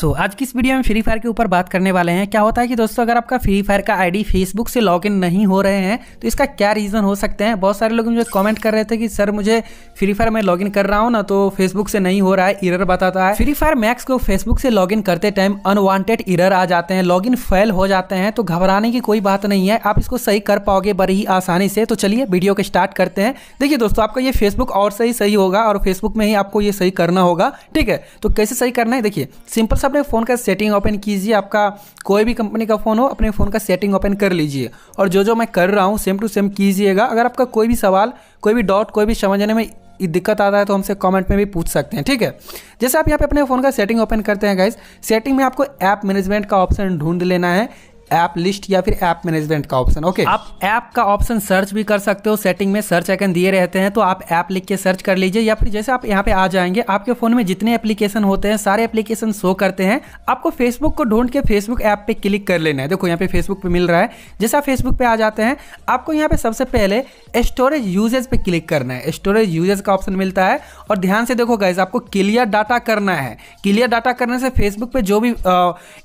सो so, आज की इस वीडियो में फ्री फायर के ऊपर बात करने वाले हैं क्या होता है कि दोस्तों अगर आपका फ्री फायर का आईडी फेसबुक से लॉगिन नहीं हो रहे हैं तो इसका क्या रीज़न हो सकते हैं बहुत सारे लोग मुझे कमेंट कर रहे थे कि सर मुझे फ्री फायर में लॉगिन कर रहा हूँ ना तो फेसबुक से नहीं हो रहा है इरर बताता है फ्री फायर मैक्स को फेसबुक से लॉग करते टाइम अनवांटेड इरर आ जाते हैं लॉग फेल हो जाते हैं तो घबराने की कोई बात नहीं है आप इसको सही कर पाओगे बड़ी ही आसानी से तो चलिए वीडियो को स्टार्ट करते हैं देखिए दोस्तों आपका ये फेसबुक और सही सही होगा और फेसबुक में ही आपको ये सही करना होगा ठीक है तो कैसे सही करना है देखिए सिंपल सा अपने फ़ोन का सेटिंग ओपन कीजिए आपका कोई भी कंपनी का फ़ोन हो अपने फ़ोन का सेटिंग ओपन कर लीजिए और जो जो मैं कर रहा हूँ सेम टू सेम कीजिएगा अगर आपका कोई भी सवाल कोई भी डाउट कोई भी समझने में दिक्कत आता है तो हमसे कमेंट में भी पूछ सकते हैं ठीक है जैसे आप यहाँ पे अपने फ़ोन का सेटिंग ओपन करते हैं गाइज सेटिंग में आपको ऐप मैनेजमेंट का ऑप्शन ढूंढ लेना है ऐप लिस्ट या फिर ऐप मैनेजमेंट का ऑप्शन ओके आप ऐप का ऑप्शन सर्च भी कर सकते हो सेटिंग में सर्च आइकन दिए रहते हैं तो आप ऐप लिख के सर्च कर लीजिए या फिर जैसे आप यहाँ पे आ जाएंगे आपके फोन में जितने एप्लीकेशन होते हैं सारे एप्लीकेशन शो करते हैं आपको फेसबुक को ढूंढ के फेसबुक ऐप पे क्लिक कर लेना है देखो यहाँ पे फेसबुक पे मिल रहा है जैसे आप फेसबुक पे आ जाते हैं आपको यहाँ पे सबसे पहले स्टोरेज यूजेज पे क्लिक करना है स्टोरेज यूजेज का ऑप्शन मिलता है और ध्यान से देखो गाइज आपको क्लियर डाटा करना है क्लियर डाटा करने से फेसबुक पे जो भी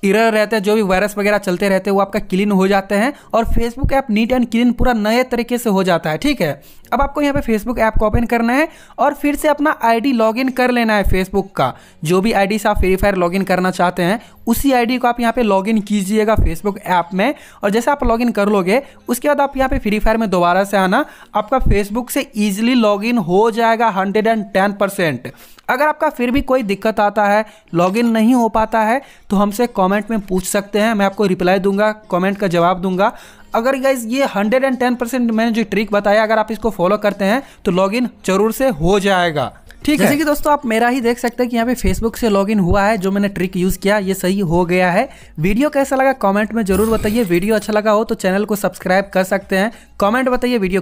इरर रहते हैं जो भी वायरस वगैरह चलते रहते हैं वो आपका क्लीन हो जाते हैं और Facebook app neat and clean पूरा नए तरीके से हो जाता है ठीक है अब आपको यहाँ पे फेसबुक ऐप को ओपन करना है और फिर से अपना आईडी लॉगिन कर लेना है फेसबुक का जो भी आईडी से आप फ्री फायर लॉगिन करना चाहते हैं उसी आईडी को आप यहाँ पे लॉगिन कीजिएगा फेसबुक ऐप में और जैसे आप लॉगिन कर लोगे उसके बाद आप यहाँ पे फ्री फायर में दोबारा से आना आपका फेसबुक से ईजिली लॉगिन हो जाएगा हंड्रेड एंड टेन परसेंट अगर आपका फिर भी कोई दिक्कत आता है लॉगिन नहीं हो पाता है तो हमसे कमेंट में पूछ सकते हैं मैं आपको रिप्लाई दूंगा कमेंट का जवाब दूंगा अगर गाइज ये 110 परसेंट मैंने जो ट्रिक बताया अगर आप इसको फॉलो करते हैं तो लॉगिन जरूर से हो जाएगा ठीक है जैसे कि दोस्तों आप मेरा ही देख सकते हैं कि यहाँ पे फेसबुक से लॉगिन हुआ है जो मैंने ट्रिक यूज किया ये सही हो गया है वीडियो कैसा लगा कमेंट में जरूर बताइए वीडियो अच्छा लगा हो तो चैनल को सब्सक्राइब कर सकते हैं कमेंट बताइए वीडियो